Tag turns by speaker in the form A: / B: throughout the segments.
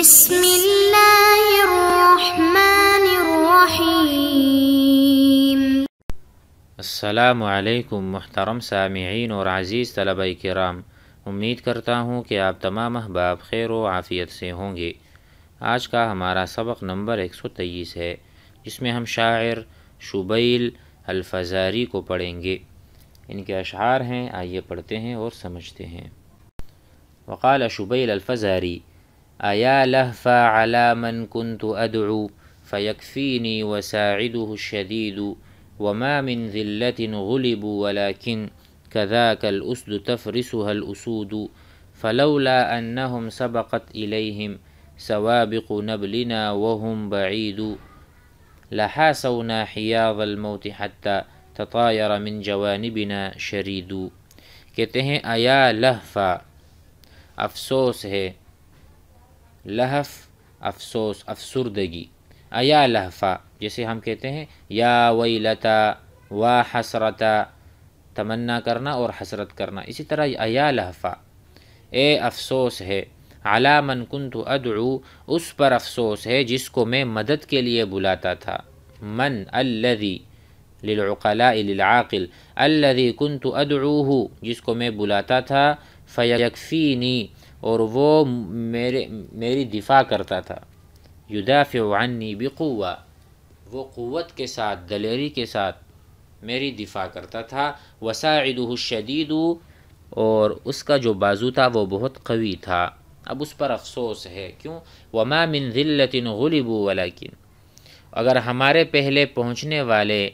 A: بسم اللہ الرحمن الرحیم السلام علیکم محترم سامعین اور عزیز طلباء کرام امید کرتا ہوں کہ آپ تمام احباب خیر و عافیت سے ہوں گے آج کا ہمارا سبق نمبر ایک سو تیئیس ہے جس میں ہم شاعر شبیل الفزاری کو پڑھیں گے ان کے اشعار ہیں آئیے پڑھتے ہیں اور سمجھتے ہیں وقال شبیل الفزاری أيا لهفا على من كنت أدعو فيكفيني وساعده الشديد وما من ذلة غلب ولكن كذاك الأسد تفرسها الأسود فلولا أنهم سبقت إليهم سوابق نبلنا وهم بعيد لحاسونا حياض الموت حتى تطاير من جوانبنا شريد कहते أيا لهفا افسوس هي لحف افسوس افسردگی ایا لحفہ جیسے ہم کہتے ہیں یا وی لتا وا حسرتا تمنا کرنا اور حسرت کرنا اسی طرح ایا لحفہ اے افسوس ہے اعلیٰ من کن تو ادعو اس پر افسوس ہے جس کو میں مدد کے لیے بلاتا تھا من الری للعقلاء للعاقل کن تو ادعوه جس کو میں بلاتا تھا فیکفینی اور وہ میرے میری دفاع کرتا تھا یدافع عنی بقوہ وہ قوت کے ساتھ دلیری کے ساتھ میری دفاع کرتا تھا وساعدہ الشدید اور اس کا جو بازو تھا وہ بہت قوی تھا اب اس پر افسوس ہے کیوں وما من ذلت غلب ولیکن اگر ہمارے پہلے پہنچنے والے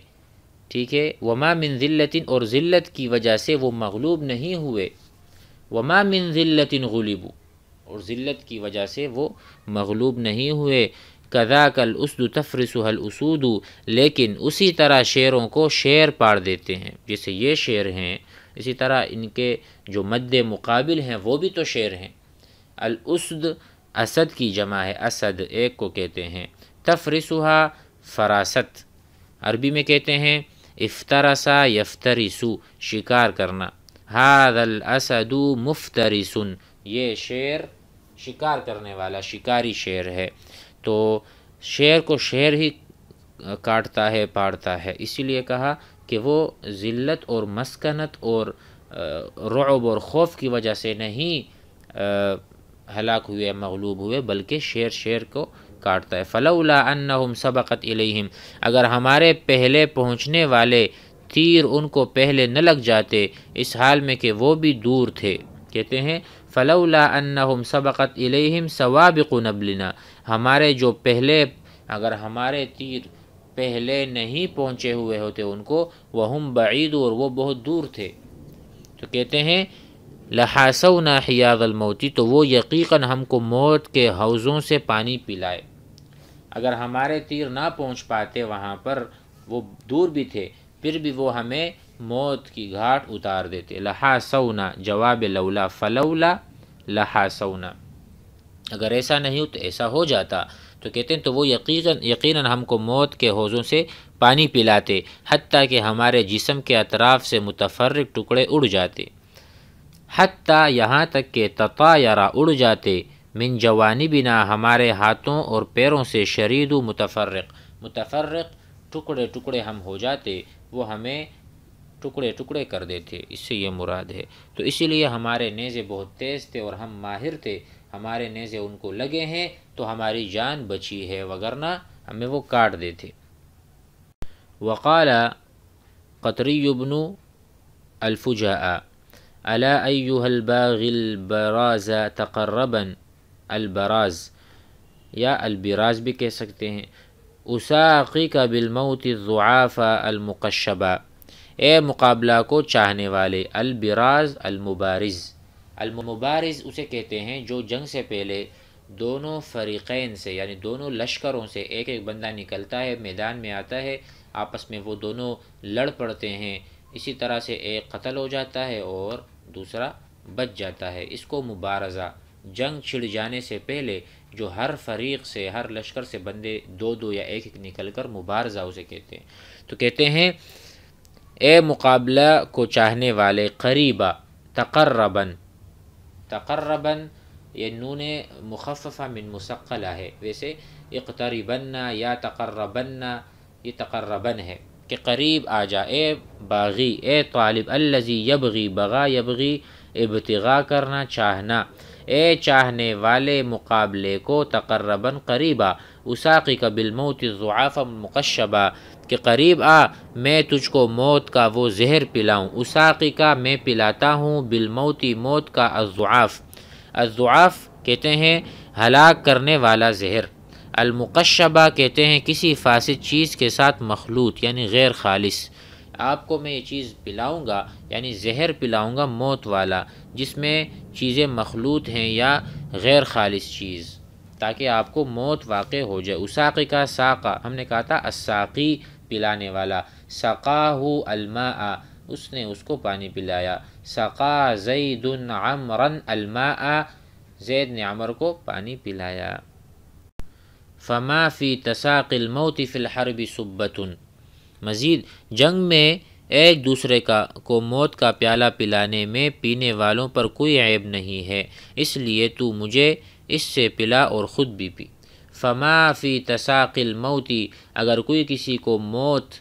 A: ٹھیک ہے وما من ذلتن اور ذلت کی وجہ سے وہ مغلوب نہیں ہوئے وما من ذلت غلب اور ذلت کی وجہ سے وہ مغلوب نہیں ہوئے کذا کل اسد تفرس حل لیکن اسی طرح شعروں کو شعر پاڑ دیتے ہیں جیسے یہ شعر ہیں اسی طرح ان کے جو مد مقابل ہیں وہ بھی تو شعر ہیں الاسد اسد کی جمع ہے اسد ایک کو کہتے ہیں تفرسہ فراست عربی میں کہتے ہیں افطرسا یفتریسو شکار کرنا هذا الاسد مفترس یہ شعر شکار کرنے والا شکاری شعر ہے تو شعر کو شعر ہی کاٹتا ہے پاڑتا ہے اسی لیے کہا کہ وہ ذلت اور مسکنت اور رعب اور خوف کی وجہ سے نہیں ہلاک ہوئے مغلوب ہوئے بلکہ شعر شعر کو کاٹتا ہے فلولا انہم سبقت الیہم اگر ہمارے پہلے پہنچنے والے تیر ان کو پہلے نہ لگ جاتے اس حال میں کہ وہ بھی دور تھے کہتے ہیں فلو انہم سبقت الیہم سوابق نبلنا ہمارے جو پہلے اگر ہمارے تیر پہلے نہیں پہنچے ہوئے ہوتے ان کو وہ بعید اور وہ بہت دور تھے تو کہتے ہیں لحاسونا حیاض الموتی تو وہ یقیقاً ہم کو موت کے حوضوں سے پانی پلائے اگر ہمارے تیر نہ پہنچ پاتے وہاں پر وہ دور بھی تھے پھر بھی وہ ہمیں موت کی گھاٹ اتار دیتے لہا سونا جواب لولا فلولا لہا سونا اگر ایسا نہیں ہو تو ایسا ہو جاتا تو کہتے ہیں تو وہ یقیناً یقیناً ہم کو موت کے حوضوں سے پانی پلاتے حتیٰ کہ ہمارے جسم کے اطراف سے متفرق ٹکڑے اڑ جاتے حتیٰ یہاں تک کہ تطا یارا اڑ جاتے من جوانی بنا ہمارے ہاتھوں اور پیروں سے شرید و متفرق متفرق ٹکڑے ٹکڑے ہم ہو جاتے وہ ہمیں ٹکڑے ٹکڑے کر دیتے اس سے یہ مراد ہے تو اسی لیے ہمارے نیزے بہت تیز تھے اور ہم ماہر تھے ہمارے نیزے ان کو لگے ہیں تو ہماری جان بچی ہے وگرنہ ہمیں وہ کاٹ دیتے وقال الفجاء الا ایوہ الباغ البراز تقربا البراز یا البراز بھی کہہ سکتے ہیں اساقی کا بالموت ضعاف المقشبہ اے مقابلہ کو چاہنے والے البراز المبارز المبارز اسے کہتے ہیں جو جنگ سے پہلے دونوں فریقین سے یعنی دونوں لشکروں سے ایک ایک بندہ نکلتا ہے میدان میں آتا ہے آپس میں وہ دونوں لڑ پڑتے ہیں اسی طرح سے ایک قتل ہو جاتا ہے اور دوسرا بچ جاتا ہے اس کو مبارزہ جنگ چھڑ جانے سے پہلے جو ہر فریق سے ہر لشکر سے بندے دو دو یا ایک ایک نکل کر مبارزہ اسے کہتے ہیں تو کہتے ہیں اے مقابلہ کو چاہنے والے قریبا تقرباً تقرباً یہ نون مخففہ من مسقلہ ہے ویسے اقتربن یا تقربن یہ تقربن ہے کہ قریب آجا اے باغی اے طالب الزی یبغی بغا یبغی ابتغا کرنا چاہنا اے چاہنے والے مقابلے کو تقرباً قریبا اساقی کا بالموت ضعاف مقشبہ کہ قریب آ میں تجھ کو موت کا وہ زہر پلاؤں اساقی کا میں پلاتا ہوں بالموتی موت کا الضعاف الضعاف کہتے ہیں ہلاک کرنے والا زہر المقشبہ کہتے ہیں کسی فاسد چیز کے ساتھ مخلوط یعنی غیر خالص آپ کو میں یہ چیز پلاؤں گا یعنی زہر پلاؤں گا موت والا جس میں چیزیں مخلوط ہیں یا غیر خالص چیز تاکہ آپ کو موت واقع ہو جائے اساقی کا ساقا ہم نے کہا تھا اساقی پلانے والا ثقا الماء اس نے اس کو پانی پلایا ثقا زید عمر الماء زید نے عمر کو پانی پلایا فما فی تساق الموت فی الحرب سبتن مزید جنگ میں ایک دوسرے کا کو موت کا پیالہ پلانے میں پینے والوں پر کوئی عیب نہیں ہے اس لیے تو مجھے اس سے پلا اور خود بھی پی فما فی تساقل موتی اگر کوئی کسی کو موت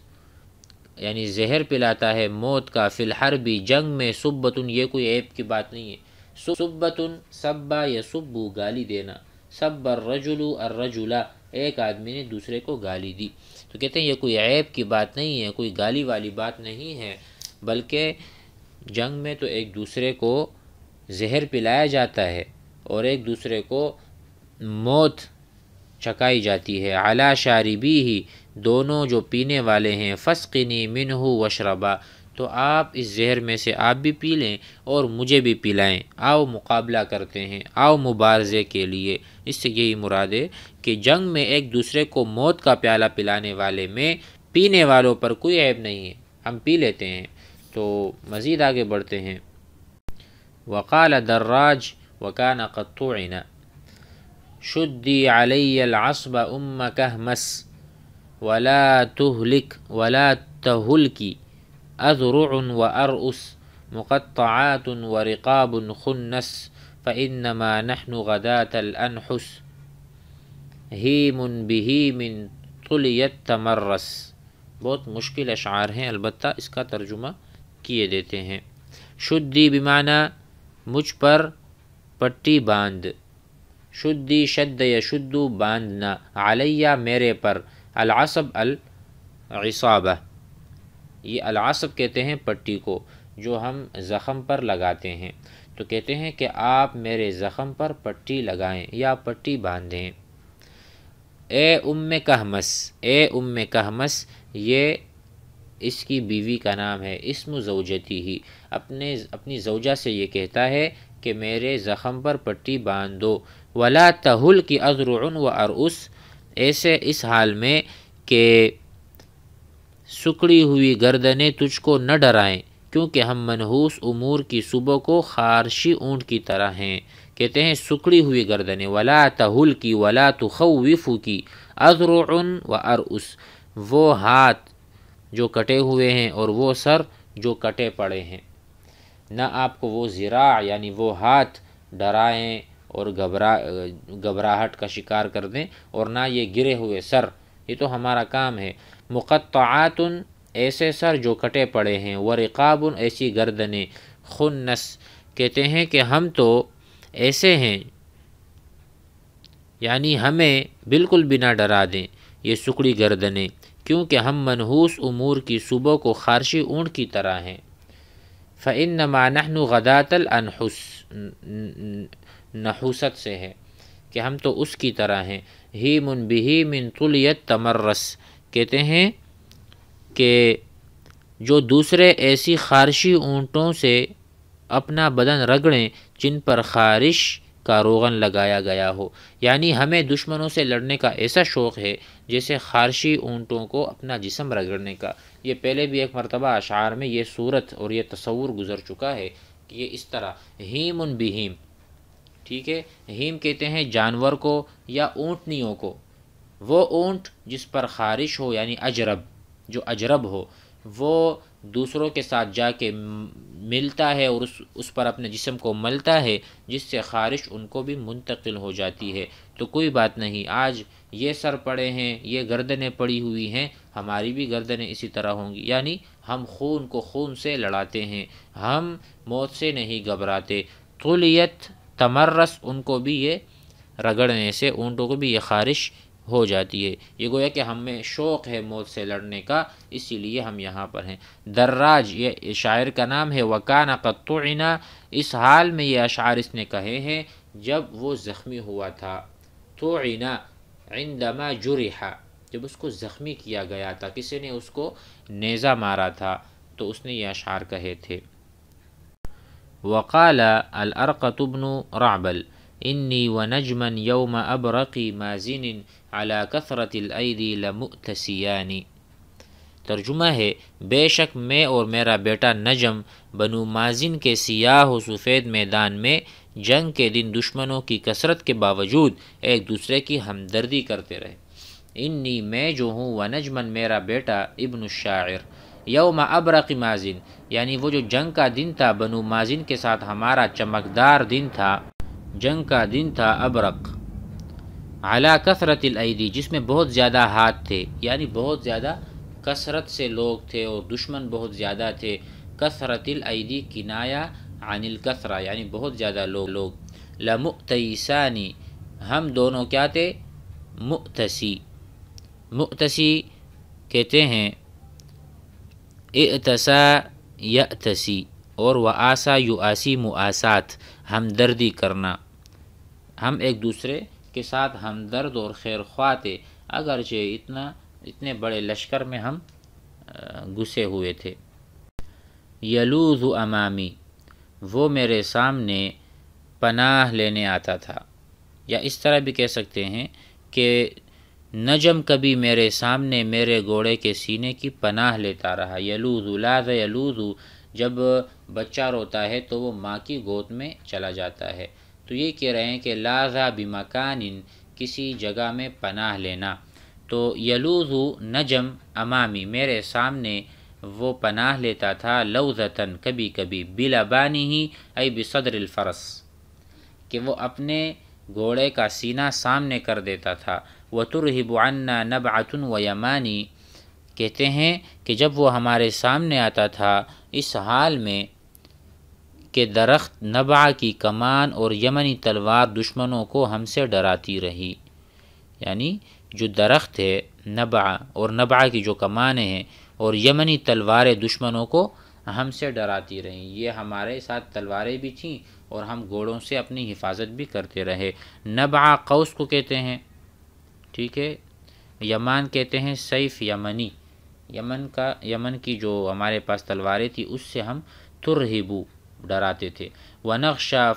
A: یعنی زہر پلاتا ہے موت کا فی الحر بھی جنگ میں سبتن یہ کوئی عیب کی بات نہیں ہے سبتن سبا یا سبو گالی دینا سب الرجل الرجلا ایک آدمی نے دوسرے کو گالی دی تو کہتے ہیں یہ کوئی عیب کی بات نہیں ہے کوئی گالی والی بات نہیں ہے بلکہ جنگ میں تو ایک دوسرے کو زہر پلایا جاتا ہے اور ایک دوسرے کو موت چکائی جاتی ہے اعلیٰ شاربی ہی دونوں جو پینے والے ہیں فسقنی منہو وشربا تو آپ اس زہر میں سے آپ بھی پی لیں اور مجھے بھی پلائیں آؤ مقابلہ کرتے ہیں آؤ مبارزے کے لیے اس سے یہی مراد ہے کہ جنگ میں ایک دوسرے کو موت کا پیالہ پلانے والے میں پینے والوں پر کوئی عیب نہیں ہے ہم پی لیتے ہیں تو مزید آگے بڑھتے ہیں وقال دراج وکان قطعنا شدی علی العصب ام کہ ولا تہلک ولا تہلکی أذرع وأرؤس مقطعات ورقاب خنس فإنما نحن غداة الأنحس هيم بهيم طليت تمرس بہت مشکل اشعار ہیں البتہ اس کا ترجمہ کیے دیتے ہیں شدی بمانا مجھ پر پٹی باند شدی شد یا شدو باندنا علیہ میرے پر العصب العصابہ یہ العصب کہتے ہیں پٹی کو جو ہم زخم پر لگاتے ہیں تو کہتے ہیں کہ آپ میرے زخم پر پٹی لگائیں یا پٹی باندھیں اے ام کہمس اے ام کہمس یہ اس کی بیوی کا نام ہے اسم زوجتی ہی اپنے اپنی زوجہ سے یہ کہتا ہے کہ میرے زخم پر پٹی باندھ دو ولا تہل کی عذر و ارعس ایسے اس حال میں کہ سکڑی ہوئی گردنیں تجھ کو نہ ڈرائیں کیونکہ ہم منحوس امور کی صبح کو خارشی اونٹ کی طرح ہیں کہتے ہیں سکڑی ہوئی گردنیں ولا تہل کی ولا تو خوفو کی عذرع و ارعس وہ ہاتھ جو کٹے ہوئے ہیں اور وہ سر جو کٹے پڑے ہیں نہ آپ کو وہ زراع یعنی وہ ہاتھ ڈرائیں اور گھبرا گھبراہٹ کا شکار کر دیں اور نہ یہ گرے ہوئے سر یہ تو ہمارا کام ہے مقطعاتن ایسے سر جو کٹے پڑے ہیں رقابن ایسی گردنیں خنس کہتے ہیں کہ ہم تو ایسے ہیں یعنی ہمیں بالکل بنا ڈرا دیں یہ سکڑی گردنیں کیونکہ ہم منحوس امور کی صبح کو خارشی اونٹ کی طرح ہیں فعن ان نمانہ غدات النحس نحوست سے ہے کہ ہم تو اس کی طرح ہیں ہی من بہی من طلیت تمرس کہتے ہیں کہ جو دوسرے ایسی خارشی اونٹوں سے اپنا بدن رگڑیں جن پر خارش کا روغن لگایا گیا ہو یعنی ہمیں دشمنوں سے لڑنے کا ایسا شوق ہے جیسے خارشی اونٹوں کو اپنا جسم رگڑنے کا یہ پہلے بھی ایک مرتبہ اشعار میں یہ صورت اور یہ تصور گزر چکا ہے کہ یہ اس طرح ہیم ان بھیم ٹھیک ہے ہیم کہتے ہیں جانور کو یا اونٹنیوں کو وہ اونٹ جس پر خارش ہو یعنی اجرب جو اجرب ہو وہ دوسروں کے ساتھ جا کے ملتا ہے اور اس اس پر اپنے جسم کو ملتا ہے جس سے خارش ان کو بھی منتقل ہو جاتی ہے تو کوئی بات نہیں آج یہ سر پڑے ہیں یہ گردنیں پڑی ہوئی ہیں ہماری بھی گردنیں اسی طرح ہوں گی یعنی ہم خون کو خون سے لڑاتے ہیں ہم موت سے نہیں گھبراتے طولیت تمرس ان کو بھی یہ رگڑنے سے اونٹوں کو بھی یہ خارش ہو جاتی ہے یہ گویا کہ ہم میں شوق ہے موت سے لڑنے کا اسی لیے ہم یہاں پر ہیں دراج یہ شاعر کا نام ہے وکان قطعنا اس حال میں یہ اشعار اس نے کہے ہیں جب وہ زخمی ہوا تھا توعین عندما جرحا جب اس کو زخمی کیا گیا تھا کسی نے اس کو نیزہ مارا تھا تو اس نے یہ اشعار کہے تھے وقال الارقت بن رعبل انی و نجمن یوم ابرقی مازن علا کثرت العیدی المتھ ترجمہ ہے بے شک میں اور میرا بیٹا نجم بنو مازن کے سیاہ و سفید میدان میں جنگ کے دن دشمنوں کی کثرت کے باوجود ایک دوسرے کی ہمدردی کرتے رہے انی میں جو ہوں و نجمن میرا بیٹا ابن الشاعر یوم ابرق مازن یعنی وہ جو جنگ کا دن تھا بنو مازن کے ساتھ ہمارا چمکدار دن تھا جنگ کا دن تھا ابرق اعلیٰ کثرت العیدی جس میں بہت زیادہ ہاتھ تھے یعنی بہت زیادہ کثرت سے لوگ تھے اور دشمن بہت زیادہ تھے کثرت العیدی کی نایا عن القصر یعنی بہت زیادہ لوگ لوگ لمقیسانی ہم دونوں کیا تھے مقتسی مقتسی کہتے ہیں اعتسا یا اور وہ آسا یو آسی ہمدردی کرنا ہم ایک دوسرے کے ساتھ ہمدرد اور خیر خواہ تھے اگرچہ اتنا اتنے بڑے لشکر میں ہم گھسے ہوئے تھے یلوز و امامی وہ میرے سامنے پناہ لینے آتا تھا یا اس طرح بھی کہہ سکتے ہیں کہ نجم کبھی میرے سامنے میرے گھوڑے کے سینے کی پناہ لیتا رہا یلوز لاز یلوز جب بچہ روتا ہے تو وہ ماں کی گود میں چلا جاتا ہے تو یہ کہہ رہے ہیں کہ لازہ بمکان کسی جگہ میں پناہ لینا تو یلوزو نجم امامی میرے سامنے وہ پناہ لیتا تھا لوزتن کبھی کبھی بلا بانی ہی ای بصدر الفرس کہ وہ اپنے گھوڑے کا سینہ سامنے کر دیتا تھا وہ ترحب عنا نبعتن و یمانی کہتے ہیں کہ جب وہ ہمارے سامنے آتا تھا اس حال میں کہ درخت نبع کی کمان اور یمنی تلوار دشمنوں کو ہم سے ڈراتی رہی یعنی جو درخت ہے نبع اور نبع کی جو کمانیں ہیں اور یمنی تلواریں دشمنوں کو ہم سے ڈراتی رہیں یہ ہمارے ساتھ تلواریں بھی تھیں اور ہم گھوڑوں سے اپنی حفاظت بھی کرتے رہے نبع قوس کو کہتے ہیں ٹھیک ہے یمان کہتے ہیں سیف یمنی یمن کا یمن کی جو ہمارے پاس تلواریں تھیں اس سے ہم ترہبو ڈراتے تھے وہ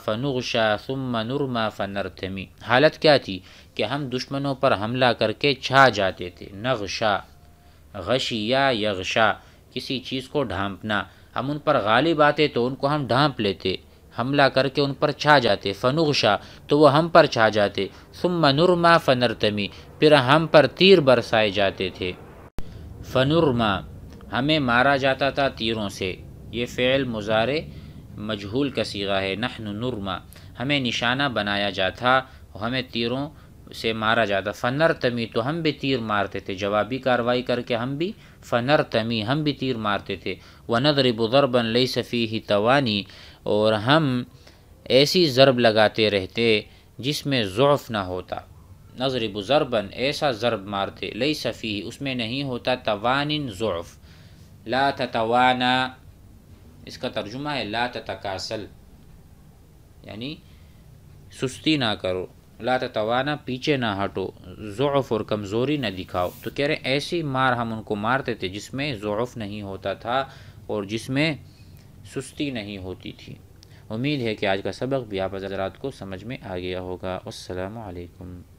A: فنغشا ثم نرما فنرتمی حالت کیا تھی کہ ہم دشمنوں پر حملہ کر کے چھا جاتے تھے نغشا غشی یا یغشا کسی چیز کو ڈھانپنا ہم ان پر غالب آتے تو ان کو ہم ڈھانپ لیتے حملہ کر کے ان پر چھا جاتے فنغشا تو وہ ہم پر چھا جاتے ثم نرما فنرتمی پھر ہم پر تیر برسائے جاتے تھے فنرما ہمیں مارا جاتا تھا تیروں سے یہ فعل مزارے مجہول کا سیغہ ہے نحن نرما ہمیں نشانہ بنایا جاتا ہمیں تیروں سے مارا جاتا فنر تمی تو ہم بھی تیر مارتے تھے جوابی کاروائی کر کے ہم بھی فنر تمی ہم بھی تیر مارتے تھے وہ نظر بغرباً لئی صفی ہی توانی اور ہم ایسی ضرب لگاتے رہتے جس میں ضعف نہ ہوتا نظرب ضربا ایسا ضرب مارتے لئی صفی اس میں نہیں ہوتا توان ضعف لا تتوانا اس کا ترجمہ ہے لا تتکاسل یعنی سستی نہ کرو لا تتوانا پیچھے نہ ہٹو ضعف اور کمزوری نہ دکھاؤ تو کہہ رہے ہیں ایسی مار ہم ان کو مارتے تھے جس میں ضعف نہیں ہوتا تھا اور جس میں سستی نہیں ہوتی تھی امید ہے کہ آج کا سبق بھی آپ حضرات کو سمجھ میں آ گیا ہوگا السلام علیکم